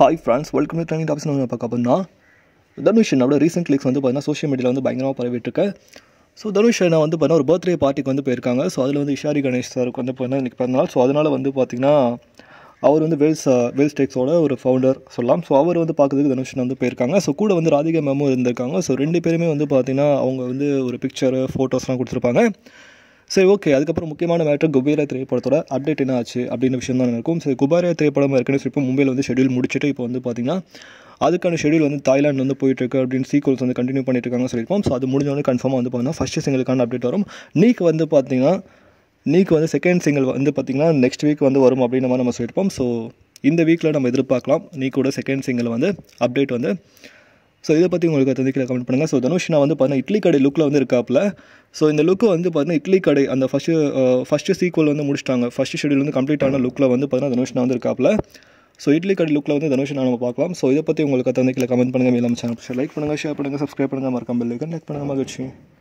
hi friends welcome to training office நான் பார்க்க அப்படின்னா தனுஷனோட ரீசெண்ட் லீக்ஸ் வந்து பார்த்தீங்கன்னா சோஷியல் மீடியாவில் வந்து பயங்கரமாக பரவிட்டுருக்கு ஸோ தனுஷ் நான் வந்து பார்த்தீங்கன்னா ஒரு பர்த்டே பார்ட்டிக்கு வந்து போயிருக்காங்க ஸோ அதில் வந்து இஷாரி கணேஷ் சாருக்கு வந்து பார்த்தீங்கன்னா இன்றைக்கி பிறந்தநாள் ஸோ அதனால் வந்து பார்த்திங்கன்னா அவர் வந்து வெல்ஸ் வெல்ஸ் டெக்ஸோட ஒரு ஃபவுண்டர் சொல்லலாம் ஸோ அவர் வந்து பார்க்குறதுக்கு தனுஷன் வந்து போயிருக்காங்க ஸோ கூட வந்து ராதிகா மேமும் இருந்திருக்காங்க ஸோ ரெண்டு பேருமே வந்து பார்த்திங்கன்னா அவங்க வந்து ஒரு பிக்சரு ஃபோட்டோஸ்லாம் கொடுத்துருப்பாங்க சரி ஓகே அதுக்கப்புறம் முக்கியமான மேட்டர் குபேரா திரைப்படத்தோட அப்டேட் என்ன ஆச்சு அப்படின்னு விஷயம் தான் இருக்கும் சரி குபேரா திரைப்படம் இருக்கணும் இப்போ மும்பையில் வந்து ஷெடியூல் முடிச்சுட்டு இப்போ வந்து பார்த்திங்கன்னா அதுக்கான ஷெடியூல் வந்து தாய்லாந்து வந்து போயிட்டுருக்கு அப்படின்னு சீக்வல்ஸ் வந்து கண்டினியூ பண்ணிட்டு இருக்காங்க சொல்லியிருப்போம் ஸோ அது முடிஞ்சோடனே கன்ஃபார்மாக வந்து பார்த்தீங்கன்னா ஃபஸ்ட் சிங்கிளுக்கான அப்டேட் வரும் நீக்கு வந்து பார்த்தீங்கன்னா நீக்கு வந்து செகண்ட் சிங்கிள் வந்து பார்த்திங்கன்னா நெக்ஸ்ட் வீக் வந்து வரும் அப்படின்னு மாதிரி நம்ம சொல்லியிருப்போம் ஸோ இந்த வீக்கில் நம்ம எதிர்பார்க்கலாம் நீக்கோட செகண்ட் சிங்கிள் வந்து அப்டேட் வந்து ஸோ இதை பற்றி உங்களுக்கு தெரிஞ்சிக்கல கமெண்ட் பண்ணுங்கள் ஸோ தனுஷ் நான் வந்து பார்த்தீங்கன்னா இட்லி கடை லுக்கில் வந்து இருக்காப்பில் ஸோ இந்த லுக்கு வந்து பார்த்தீங்கன்னா இட்லி கடை அந்த ஃபஸ்ட்டு ஃபஸ்ட்டு சீக்வல் வந்து முடிச்சிட்டாங்க ஃபஸ்ட்டு ஷெடியூல் வந்து கம்ப்ளீட் ஆன லுக்கில் வந்து பார்த்தீங்கன்னா தனுஷ் நான் வந்து இருக்காப்பில் ஸோ இட்லி கடை லுக்கில் வந்து தனுஷ் நான் நம்ம பார்க்கலாம் ஸோ இதை பற்றி உங்களுக்கு தெரிஞ்சிக்கல கமெண்ட் பண்ணுங்கள் மேலும் சேனல் லைக் பண்ணுங்கள் ஷேர் பண்ணுங்கள் சப்ஸ்கிரைப் பண்ணுங்கள் மறக்காமல் லைக் பண்ணுங்கள் மகிழ்ச்சி